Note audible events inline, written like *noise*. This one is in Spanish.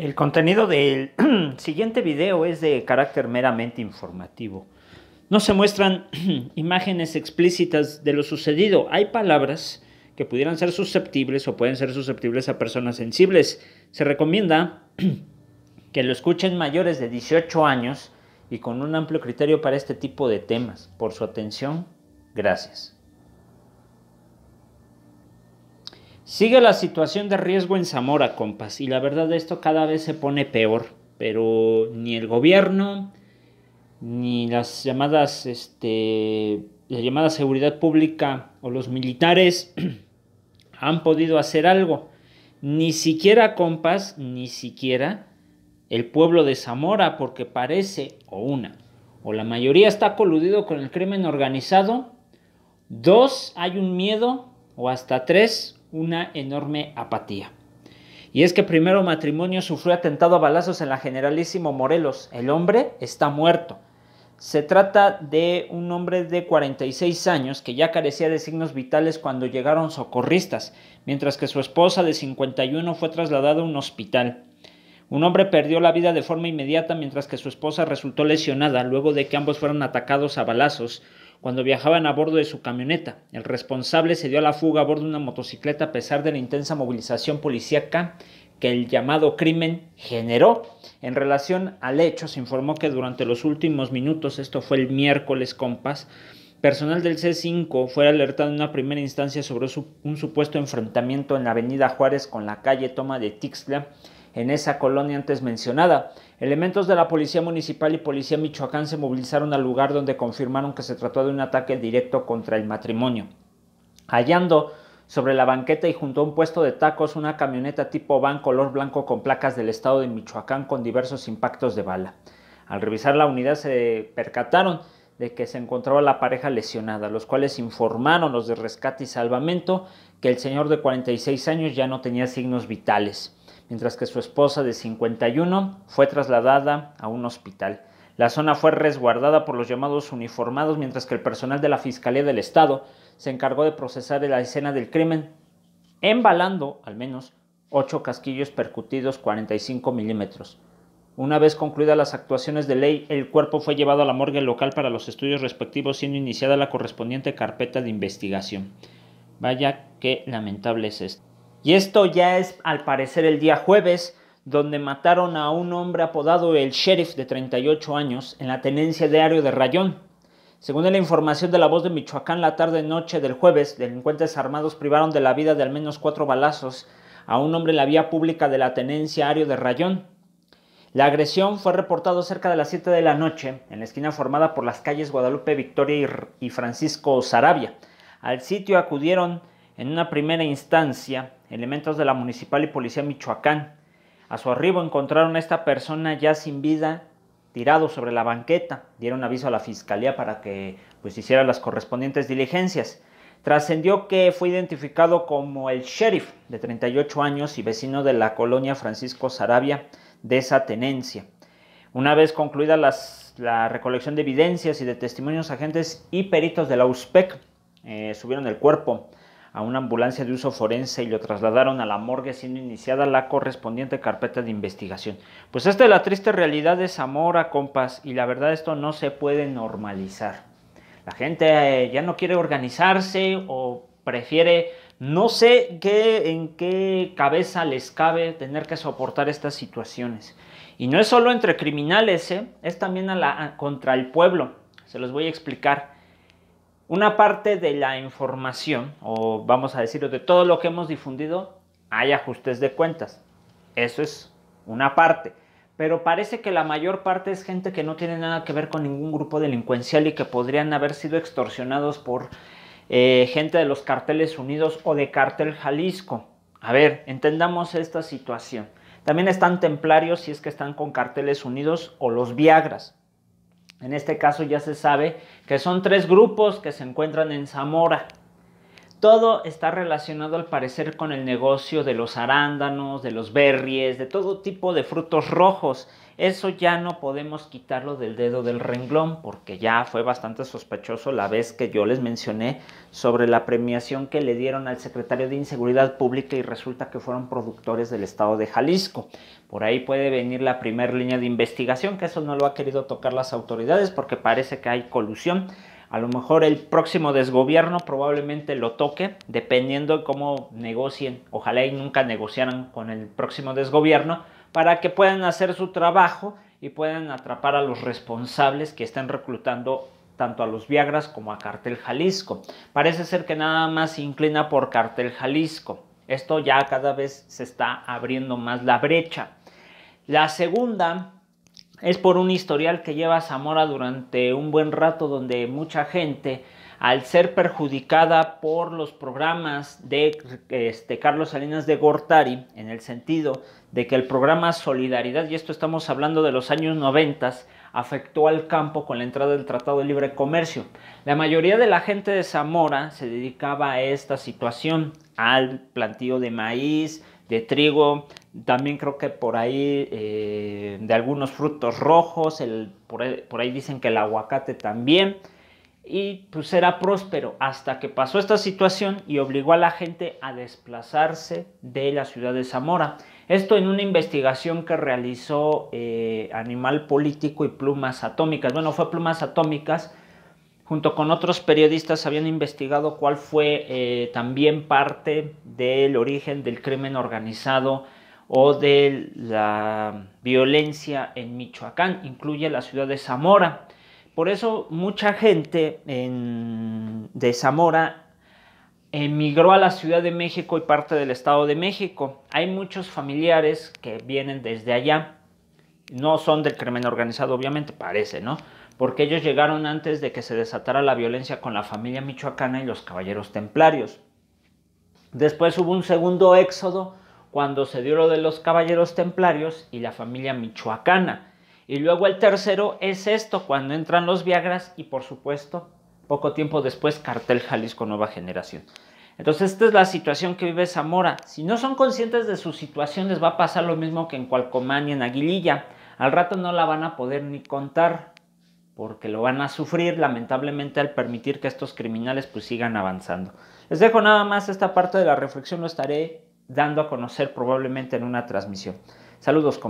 El contenido del *clears throat* siguiente video es de carácter meramente informativo. No se muestran *clears throat* imágenes explícitas de lo sucedido. Hay palabras que pudieran ser susceptibles o pueden ser susceptibles a personas sensibles. Se recomienda *clears throat* que lo escuchen mayores de 18 años y con un amplio criterio para este tipo de temas. Por su atención, gracias. Sigue la situación de riesgo en Zamora, compas, y la verdad esto cada vez se pone peor, pero ni el gobierno, ni las llamadas, este, la llamada seguridad pública o los militares *clears throat* han podido hacer algo. Ni siquiera, compas, ni siquiera el pueblo de Zamora, porque parece, o una, o la mayoría está coludido con el crimen organizado, dos, hay un miedo, o hasta tres, una enorme apatía. Y es que primero matrimonio sufrió atentado a balazos en la Generalísimo Morelos. El hombre está muerto. Se trata de un hombre de 46 años que ya carecía de signos vitales cuando llegaron socorristas, mientras que su esposa de 51 fue trasladada a un hospital. Un hombre perdió la vida de forma inmediata mientras que su esposa resultó lesionada luego de que ambos fueron atacados a balazos cuando viajaban a bordo de su camioneta. El responsable se dio a la fuga a bordo de una motocicleta a pesar de la intensa movilización policíaca que el llamado crimen generó. En relación al hecho, se informó que durante los últimos minutos, esto fue el miércoles, compas, personal del C5 fue alertado en una primera instancia sobre un supuesto enfrentamiento en la avenida Juárez con la calle Toma de Tixla en esa colonia antes mencionada. Elementos de la Policía Municipal y Policía Michoacán se movilizaron al lugar donde confirmaron que se trató de un ataque directo contra el matrimonio. Hallando sobre la banqueta y junto a un puesto de tacos una camioneta tipo van color blanco con placas del estado de Michoacán con diversos impactos de bala. Al revisar la unidad se percataron de que se encontraba la pareja lesionada, los cuales informaron los de rescate y salvamento que el señor de 46 años ya no tenía signos vitales mientras que su esposa de 51 fue trasladada a un hospital. La zona fue resguardada por los llamados uniformados, mientras que el personal de la Fiscalía del Estado se encargó de procesar la escena del crimen, embalando al menos ocho casquillos percutidos 45 milímetros. Una vez concluidas las actuaciones de ley, el cuerpo fue llevado a la morgue local para los estudios respectivos, siendo iniciada la correspondiente carpeta de investigación. Vaya qué lamentable es esto. Y esto ya es al parecer el día jueves, donde mataron a un hombre apodado el sheriff de 38 años en la tenencia de de Rayón. Según la información de la voz de Michoacán, la tarde-noche del jueves, delincuentes armados privaron de la vida de al menos cuatro balazos a un hombre en la vía pública de la tenencia Ario de Rayón. La agresión fue reportada cerca de las 7 de la noche en la esquina formada por las calles Guadalupe Victoria y Francisco Sarabia. Al sitio acudieron en una primera instancia elementos de la Municipal y Policía Michoacán. A su arribo encontraron a esta persona ya sin vida, tirado sobre la banqueta. Dieron aviso a la Fiscalía para que pues, hiciera las correspondientes diligencias. Trascendió que fue identificado como el sheriff de 38 años y vecino de la colonia Francisco Sarabia de esa tenencia. Una vez concluida la recolección de evidencias y de testimonios, agentes y peritos de la USPEC eh, subieron el cuerpo a una ambulancia de uso forense y lo trasladaron a la morgue siendo iniciada la correspondiente carpeta de investigación. Pues esta es la triste realidad de Zamora, compas, y la verdad esto no se puede normalizar. La gente eh, ya no quiere organizarse o prefiere, no sé qué, en qué cabeza les cabe tener que soportar estas situaciones. Y no es solo entre criminales, eh, es también contra el pueblo. Se los voy a explicar una parte de la información, o vamos a decirlo, de todo lo que hemos difundido, hay ajustes de cuentas. Eso es una parte. Pero parece que la mayor parte es gente que no tiene nada que ver con ningún grupo delincuencial y que podrían haber sido extorsionados por eh, gente de los carteles unidos o de cartel Jalisco. A ver, entendamos esta situación. También están templarios si es que están con carteles unidos o los Viagras. En este caso ya se sabe que son tres grupos que se encuentran en Zamora. Todo está relacionado al parecer con el negocio de los arándanos, de los berries, de todo tipo de frutos rojos. Eso ya no podemos quitarlo del dedo del renglón porque ya fue bastante sospechoso la vez que yo les mencioné sobre la premiación que le dieron al secretario de Inseguridad Pública y resulta que fueron productores del estado de Jalisco. Por ahí puede venir la primera línea de investigación, que eso no lo ha querido tocar las autoridades porque parece que hay colusión a lo mejor el próximo desgobierno probablemente lo toque, dependiendo de cómo negocien. Ojalá y nunca negociaran con el próximo desgobierno para que puedan hacer su trabajo y puedan atrapar a los responsables que están reclutando tanto a los Viagras como a Cartel Jalisco. Parece ser que nada más se inclina por Cartel Jalisco. Esto ya cada vez se está abriendo más la brecha. La segunda es por un historial que lleva Zamora durante un buen rato donde mucha gente al ser perjudicada por los programas de este, Carlos Salinas de Gortari, en el sentido de que el programa Solidaridad, y esto estamos hablando de los años 90, afectó al campo con la entrada del Tratado de Libre Comercio. La mayoría de la gente de Zamora se dedicaba a esta situación, al plantío de maíz, de trigo, también creo que por ahí eh, de algunos frutos rojos, el, por, ahí, dicen que el aguacate también, y pues era próspero hasta que pasó esta situación y obligó a la gente a desplazarse de la ciudad de Zamora. Esto en una investigación que realizó eh, Animal Político y Plumas Atómicas. Bueno, fue Plumas Atómicas junto con otros periodistas, habían investigado cuál fue eh, también parte del origen del crimen organizado o de la violencia en Michoacán, incluye la ciudad de Zamora. Por eso mucha gente de Zamora emigró a la Ciudad de México y parte del Estado de México. Hay muchos familiares que vienen desde allá no son del crimen organizado, obviamente, parece, ¿no? Porque ellos llegaron antes de que se desatara la violencia con la familia michoacana y los caballeros templarios. Después hubo un segundo éxodo cuando se dio lo de los caballeros templarios y la familia michoacana. Y luego el tercero es esto, cuando entran los Viagras y por supuesto, poco tiempo después, Cartel Jalisco Nueva Generación. Entonces esta es la situación que vive Zamora. Si no son conscientes de su situación les va a pasar lo mismo que en Cualcomán y en Aguililla. Al rato no la van a poder ni contar porque lo van a sufrir lamentablemente al permitir que estos criminales pues sigan avanzando. Les dejo nada más esta parte de la reflexión, lo estaré dando a conocer probablemente en una transmisión. Saludos.